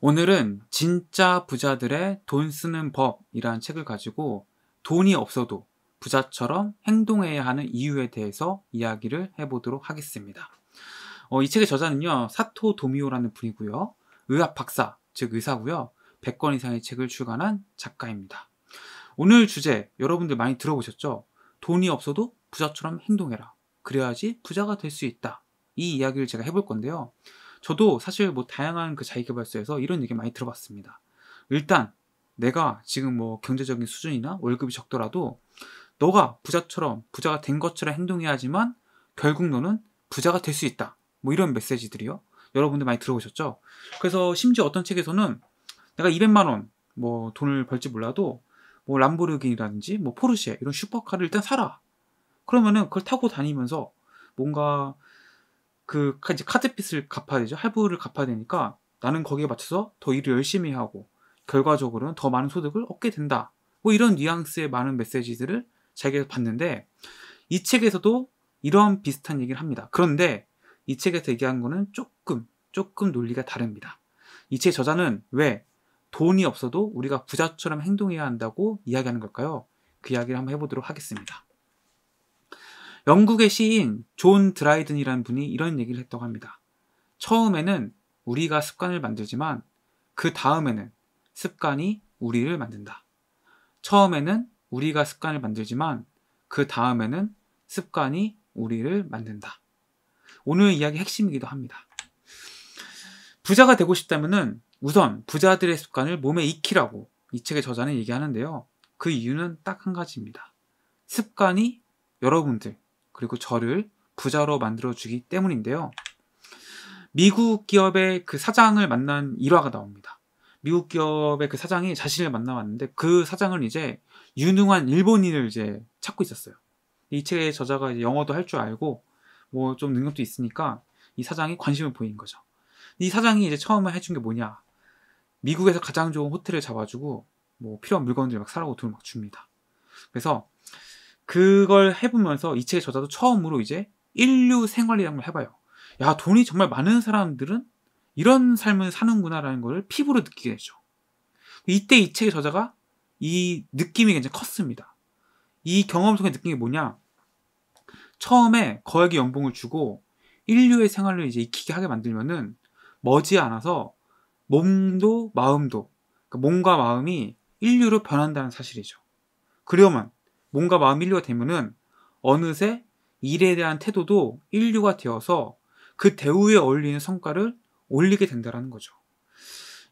오늘은 진짜 부자들의 돈 쓰는 법이라는 책을 가지고 돈이 없어도 부자처럼 행동해야 하는 이유에 대해서 이야기를 해보도록 하겠습니다. 어, 이 책의 저자는요, 사토 도미오라는 분이고요. 의학 박사, 즉 의사고요. 100권 이상의 책을 출간한 작가입니다. 오늘 주제, 여러분들 많이 들어보셨죠? 돈이 없어도 부자처럼 행동해라. 그래야지 부자가 될 수 있다. 이 이야기를 제가 해볼 건데요. 저도 사실 뭐 다양한 그 자기개발서에서 이런 얘기 많이 들어봤습니다. 일단 내가 지금 뭐 경제적인 수준이나 월급이 적더라도 너가 부자처럼 부자가 된 것처럼 행동해야지만 결국 너는 부자가 될 수 있다. 뭐 이런 메시지들이요. 여러분들 많이 들어보셨죠? 그래서 심지어 어떤 책에서는 내가 200만 원 뭐 돈을 벌지 몰라도 뭐 람보르기니라든지 뭐 포르쉐 이런 슈퍼카를 일단 사라. 그러면은 그걸 타고 다니면서 뭔가 그 이제 카드빚을 갚아야 되죠. 할부를 갚아야 되니까 나는 거기에 맞춰서 더 일을 열심히 하고 결과적으로는 더 많은 소득을 얻게 된다. 뭐 이런 뉘앙스의 많은 메시지들을 자기가 봤는데 이 책에서도 이런 비슷한 얘기를 합니다. 그런데 이 책에서 얘기한 거는 조금 조금 논리가 다릅니다. 이책 저자는 왜 돈이 없어도 우리가 부자처럼 행동해야 한다고 이야기하는 걸까요? 그 이야기를 한번 해보도록 하겠습니다. 영국의 시인 존 드라이든이라는 분이 이런 얘기를 했다고 합니다. 처음에는 우리가 습관을 만들지만 그 다음에는 습관이 우리를 만든다. 처음에는 우리가 습관을 만들지만 그 다음에는 습관이 우리를 만든다. 오늘 이야기 핵심이기도 합니다. 부자가 되고 싶다면 우선 부자들의 습관을 몸에 익히라고 이 책의 저자는 얘기하는데요. 그 이유는 딱 한 가지입니다. 습관이 여러분들, 그리고 저를 부자로 만들어주기 때문인데요. 미국 기업의 그 사장을 만난 일화가 나옵니다. 미국 기업의 그 사장이 자신을 만나왔는데 그 사장은 이제 유능한 일본인을 이제 찾고 있었어요. 이 책의 저자가 영어도 할 줄 알고 뭐 좀 능력도 있으니까 이 사장이 관심을 보인 거죠. 이 사장이 이제 처음에 해준 게 뭐냐? 미국에서 가장 좋은 호텔을 잡아주고 뭐 필요한 물건들 막 사라고 돈을 막 줍니다. 그래서 그걸 해보면서 이 책의 저자도 처음으로 이제 인류 생활이라는 걸 해봐요. 야, 돈이 정말 많은 사람들은 이런 삶을 사는구나라는 걸 피부로 느끼게 되죠. 이때 이 책의 저자가 이 느낌이 굉장히 컸습니다. 이 경험 속에 느낀 게 뭐냐? 처음에 거액의 연봉을 주고 인류의 생활을 이제 익히게 하게 만들면은 머지않아서 몸도 마음도 그러니까 몸과 마음이 인류로 변한다는 사실이죠. 그러면 뭔가 마음 인류가 되면은 어느새 일에 대한 태도도 인류가 되어서 그 대우에 어울리는 성과를 올리게 된다라는 거죠.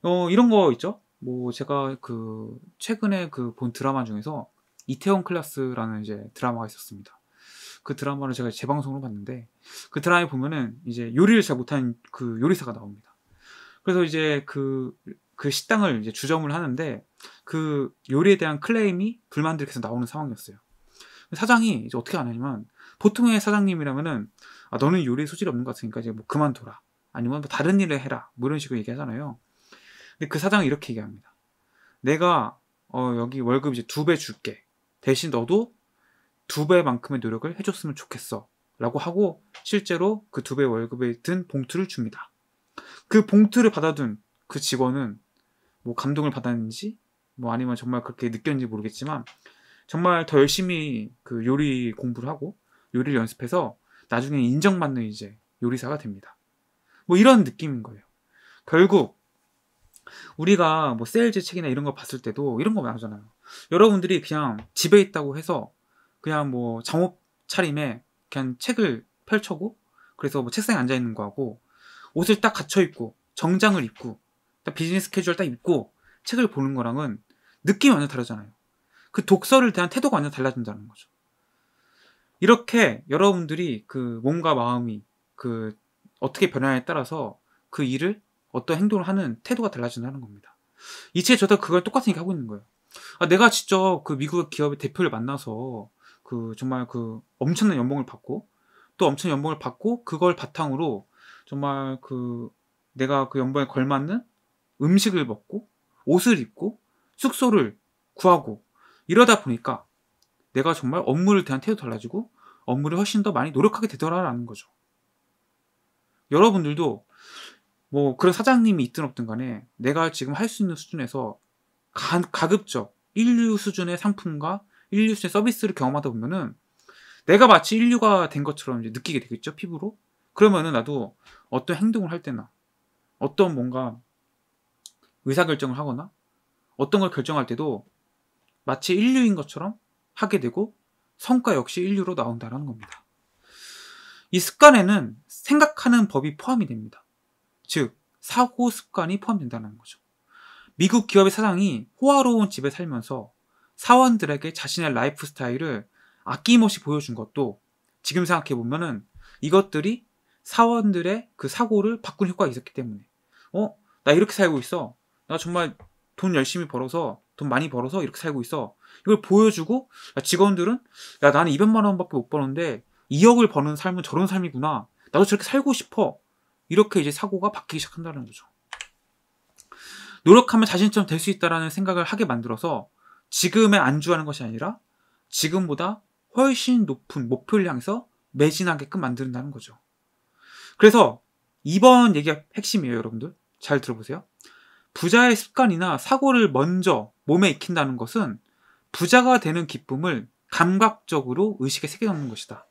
어, 이런 거 있죠? 뭐 제가 그 최근에 그 본 드라마 중에서 이태원 클라스라는 이제 드라마가 있었습니다. 그 드라마를 제가 재방송으로 봤는데 그 드라마에 보면은 이제 요리를 잘 못하는 그 요리사가 나옵니다. 그래서 이제 그, 그 식당을 이제 주점을 하는데 그 요리에 대한 클레임이 불만들이 계속 나오는 상황이었어요. 사장이 이제 어떻게 하냐면 보통의 사장님이라면은 아, 너는 요리에 소질이 없는 것 같으니까 이제 뭐 그만둬라. 아니면 뭐 다른 일을 해라. 뭐 이런 식으로 얘기하잖아요. 근데 그 사장이 이렇게 얘기합니다. 내가 어, 여기 월급 이제 두 배 줄게. 대신 너도 두 배만큼의 노력을 해줬으면 좋겠어. 라고 하고 실제로 그 두 배 월급에 든 봉투를 줍니다. 그 봉투를 받아둔 그 직원은 뭐 감동을 받았는지 뭐 아니면 정말 그렇게 느꼈는지 모르겠지만 정말 더 열심히 그 요리 공부를 하고 요리를 연습해서 나중에 인정받는 이제 요리사가 됩니다. 뭐 이런 느낌인 거예요. 결국 우리가 뭐 세일즈 책이나 이런 거 봤을 때도 이런 거 나오잖아요. 여러분들이 그냥 집에 있다고 해서 그냥 뭐장옷 차림에 그냥 책을 펼쳐고 그래서 뭐 책상에 앉아 있는 거하고 옷을 딱 갖춰 입고 정장을 입고 비즈니스 캐주얼 딱 입고 책을 보는 거랑은 느낌이 완전 다르잖아요. 그 독서를 대한 태도가 완전 달라진다는 거죠. 이렇게 여러분들이 그 몸과 마음이 그 어떻게 변화에 따라서 그 일을 어떤 행동을 하는 태도가 달라진다는 겁니다. 이책에 저도 그걸 똑같은 얘기 하고 있는 거예요. 아, 내가 직접 그 미국 기업의 대표를 만나서 그 정말 그 엄청난 연봉을 받고 또 엄청난 연봉을 받고 그걸 바탕으로 정말 그 내가 그 연봉에 걸맞는 음식을 먹고 옷을 입고 숙소를 구하고 이러다 보니까 내가 정말 업무를 대한 태도 달라지고 업무를 훨씬 더 많이 노력하게 되더라라는 거죠. 여러분들도 뭐 그런 사장님이 있든 없든 간에 내가 지금 할 수 있는 수준에서 가, 가급적 인류 수준의 상품과 인류 수준의 서비스를 경험하다 보면은 내가 마치 인류가 된 것처럼 이제 느끼게 되겠죠 피부로 그러면은 나도 어떤 행동을 할 때나 어떤 뭔가 의사결정을 하거나 어떤 걸 결정할 때도 마치 인류인 것처럼 하게 되고 성과 역시 인류로 나온다는 라 겁니다. 이 습관에는 생각하는 법이 포함이 됩니다. 즉, 사고 습관이 포함된다는 거죠. 미국 기업의 사장이 호화로운 집에 살면서 사원들에게 자신의 라이프 스타일을 아낌없이 보여준 것도 지금 생각해보면은 이것들이 사원들의 그 사고를 바꾼 효과가 있었기 때문에 어? 나 이렇게 살고 있어. 나 정말 돈 열심히 벌어서 돈 많이 벌어서 이렇게 살고 있어. 이걸 보여주고 직원들은 야 나는 200만 원밖에 못 버는데 2억을 버는 삶은 저런 삶이구나. 나도 저렇게 살고 싶어. 이렇게 이제 사고가 바뀌기 시작한다는 거죠. 노력하면 자신처럼 될 수 있다라는 생각을 하게 만들어서 지금에 안주하는 것이 아니라 지금보다 훨씬 높은 목표를 향해서 매진하게끔 만든다는 거죠. 그래서 이번 얘기가 핵심이에요, 여러분들. 잘 들어보세요. 부자의 습관이나 사고를 먼저 몸에 익힌다는 것은 부자가 되는 기쁨을 감각적으로 의식에 새겨넣는 것이다.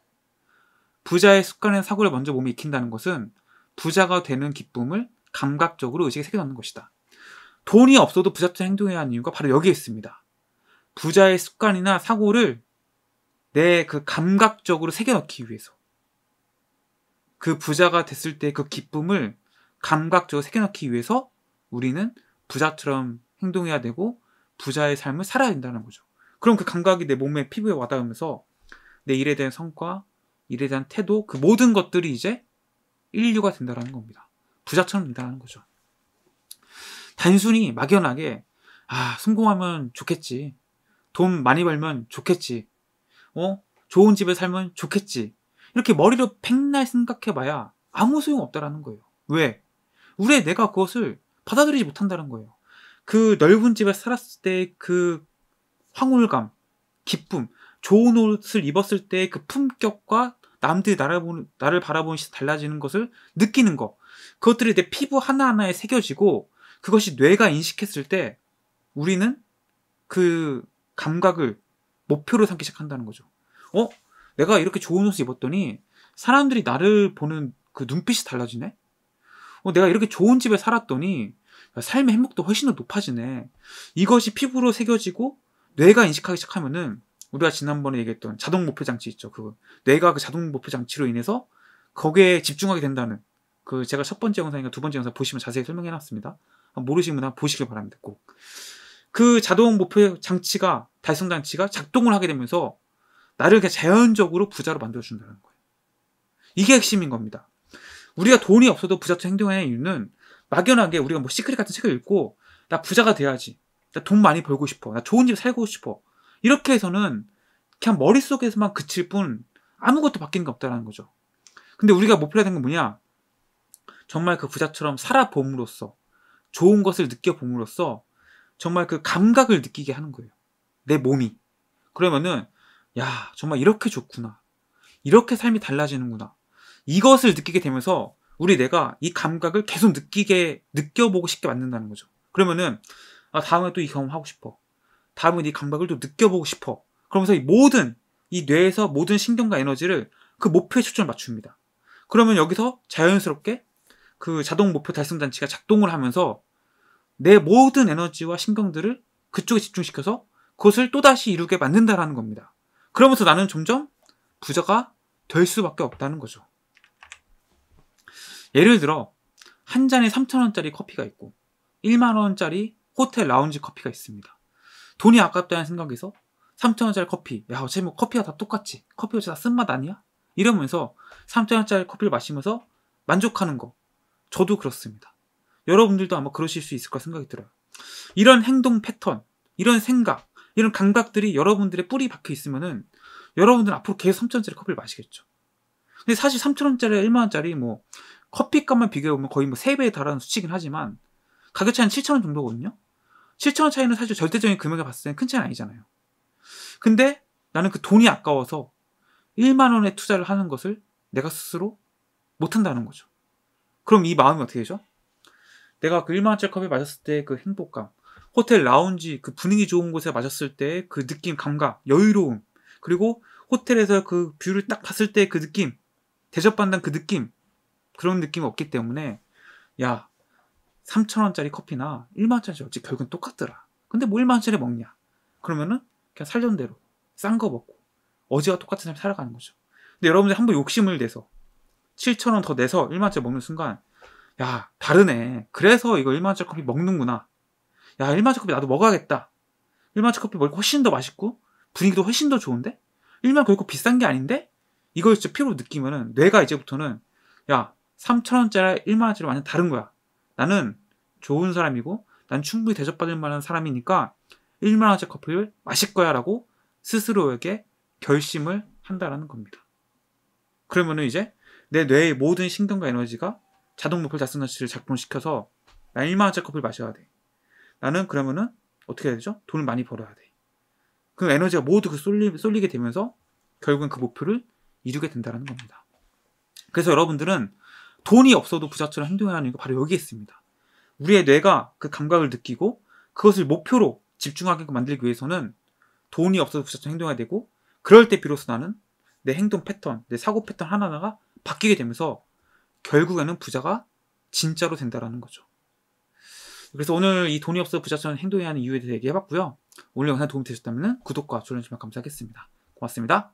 부자의 습관이나 사고를 먼저 몸에 익힌다는 것은 부자가 되는 기쁨을 감각적으로 의식에 새겨넣는 것이다. 돈이 없어도 부자처럼 행동해야 하는 이유가 바로 여기에 있습니다. 부자의 습관이나 사고를 내 그 감각적으로 새겨넣기 위해서 그 부자가 됐을 때 그 기쁨을 감각적으로 새겨넣기 위해서 우리는 부자처럼 행동해야 되고 부자의 삶을 살아야 된다는 거죠. 그럼 그 감각이 내 몸에 피부에 와닿으면서 내 일에 대한 성과, 일에 대한 태도, 그 모든 것들이 이제 인류가 된다는 겁니다. 부자처럼 된다는 거죠. 단순히 막연하게 아 성공하면 좋겠지, 돈 많이 벌면 좋겠지, 어 좋은 집에 살면 좋겠지 이렇게 머리로 백날 생각해봐야 아무 소용 없다라는 거예요. 왜? 우리 내가 그것을 받아들이지 못한다는 거예요. 그 넓은 집에 살았을 때 그 황홀감, 기쁨, 좋은 옷을 입었을 때 그 품격과 남들이 나를, 나를 바라보는 시각 달라지는 것을 느끼는 것. 그것들이 내 피부 하나하나에 새겨지고 그것이 뇌가 인식했을 때 우리는 그 감각을 목표로 삼기 시작한다는 거죠. 어? 내가 이렇게 좋은 옷을 입었더니 사람들이 나를 보는 그 눈빛이 달라지네? 어, 내가 이렇게 좋은 집에 살았더니 삶의 행복도 훨씬 더 높아지네. 이것이 피부로 새겨지고 뇌가 인식하기 시작하면은 우리가 지난번에 얘기했던 자동 목표 장치 있죠. 그거 뇌가 그 자동 목표 장치로 인해서 거기에 집중하게 된다는 그 제가 첫 번째 영상이나 두 번째 영상 보시면 자세히 설명해 놨습니다. 모르시면 한번 보시길 바랍니다. 꼭. 그 자동 목표 장치가 달성 장치가 작동을 하게 되면서 나를 그냥 자연적으로 부자로 만들어 준다는 거예요. 이게 핵심인 겁니다. 우리가 돈이 없어도 부자처럼 행동하는 이유는 막연하게 우리가 뭐 시크릿 같은 책을 읽고 나 부자가 돼야지. 나 돈 많이 벌고 싶어. 나 좋은 집 살고 싶어. 이렇게 해서는 그냥 머릿속에서만 그칠 뿐 아무것도 바뀌는 게없다는 거죠. 근데 우리가 목표해야 되는 건 뭐냐? 정말 그 부자처럼 살아봄으로써 좋은 것을 느껴봄으로써 정말 그 감각을 느끼게 하는 거예요. 내 몸이. 그러면은 야, 정말 이렇게 좋구나. 이렇게 삶이 달라지는구나. 이것을 느끼게 되면서 우리 내가 이 감각을 계속 느끼게 느껴보고 싶게 만든다는 거죠. 그러면은 아, 다음에 또 이 경험 하고 싶어. 다음에 이 감각을 또 느껴보고 싶어. 그러면서 이 모든 이 뇌에서 모든 신경과 에너지를 그 목표에 초점을 맞춥니다. 그러면 여기서 자연스럽게 그 자동 목표 달성 단체가 작동을 하면서 내 모든 에너지와 신경들을 그쪽에 집중시켜서 그것을 또다시 이루게 만든다라는 겁니다. 그러면서 나는 점점 부자가 될 수밖에 없다는 거죠. 예를 들어 한 잔에 3,000원짜리 커피가 있고 1만원짜리 호텔 라운지 커피가 있습니다. 돈이 아깝다는 생각에서 3,000원짜리 커피, 야, 어차피 뭐 커피가 다 똑같지. 커피 어차피 다 쓴맛 아니야? 이러면서 3,000원짜리 커피를 마시면서 만족하는 거. 저도 그렇습니다. 여러분들도 아마 그러실 수 있을 거 생각이 들어요. 이런 행동 패턴, 이런 생각, 이런 감각들이 여러분들의 뿌리 박혀 있으면은 여러분들은 앞으로 계속 3,000원짜리 커피를 마시겠죠. 근데 사실 3,000원짜리, 1만원짜리 뭐 커피값만 비교해보면 거의 뭐 3배에 달하는 수치긴 하지만 가격 차이는 7천원 정도거든요. 7천원 차이는 사실 절대적인 금액을 봤을 때는 큰 차이는 아니잖아요. 근데 나는 그 돈이 아까워서 1만원에 투자를 하는 것을 내가 스스로 못한다는 거죠. 그럼 이 마음이 어떻게 되죠? 내가 그 1만원짜리 컵에 마셨을 때 그 행복감, 호텔 라운지 그 분위기 좋은 곳에 마셨을 때 그 느낌, 감각, 여유로움, 그리고 호텔에서 그 뷰를 딱 봤을 때 그 느낌, 대접받는 그 느낌, 그런 느낌 이 없기 때문에 야 3천원짜리 커피나 1만원짜리 어찌 결국은 똑같더라 근데 뭐 1만원짜리 먹냐 그러면은 그냥 살던 대로 싼 거 먹고 어제와 똑같은 삶 살아가는 거죠 근데 여러분들 한번 욕심을 내서 7천원 더 내서 1만원짜리 먹는 순간 야 다르네 그래서 이거 1만원짜리 커피 먹는구나 야 1만원짜리 커피 나도 먹어야겠다 1만원짜리 커피 먹고 훨씬 더 맛있고 분위기도 훨씬 더 좋은데 1만 원 결국 비싼 게 아닌데 이걸 진짜 피로 느끼면은 뇌가 이제부터는 야 3천원짜리 1만원짜리 완전 다른 거야. 나는 좋은 사람이고 난 충분히 대접받을 만한 사람이니까 1만원짜리 커피를 마실 거야 라고 스스로에게 결심을 한다라는 겁니다. 그러면은 이제 내 뇌의 모든 신경과 에너지가 자동 목표 자성 장치를 작동시켜서 나 1만원짜리 커피를 마셔야 돼. 나는 그러면은 어떻게 해야 되죠? 돈을 많이 벌어야 돼. 그 에너지가 모두 그 쏠리, 쏠리게 되면서 결국은 그 목표를 이루게 된다는 겁니다. 그래서 여러분들은 돈이 없어도 부자처럼 행동해야 하는 이유가 바로 여기에 있습니다. 우리의 뇌가 그 감각을 느끼고 그것을 목표로 집중하게 만들기 위해서는 돈이 없어도 부자처럼 행동해야 되고 그럴 때 비로소 나는 내 행동 패턴, 내 사고 패턴 하나하나가 바뀌게 되면서 결국에는 부자가 진짜로 된다라는 거죠. 그래서 오늘 이 돈이 없어 부자처럼 행동해야 하는 이유에 대해 얘기해봤고요. 오늘 영상 도움이 되셨다면 구독과 좋아요 주시면 감사하겠습니다. 고맙습니다.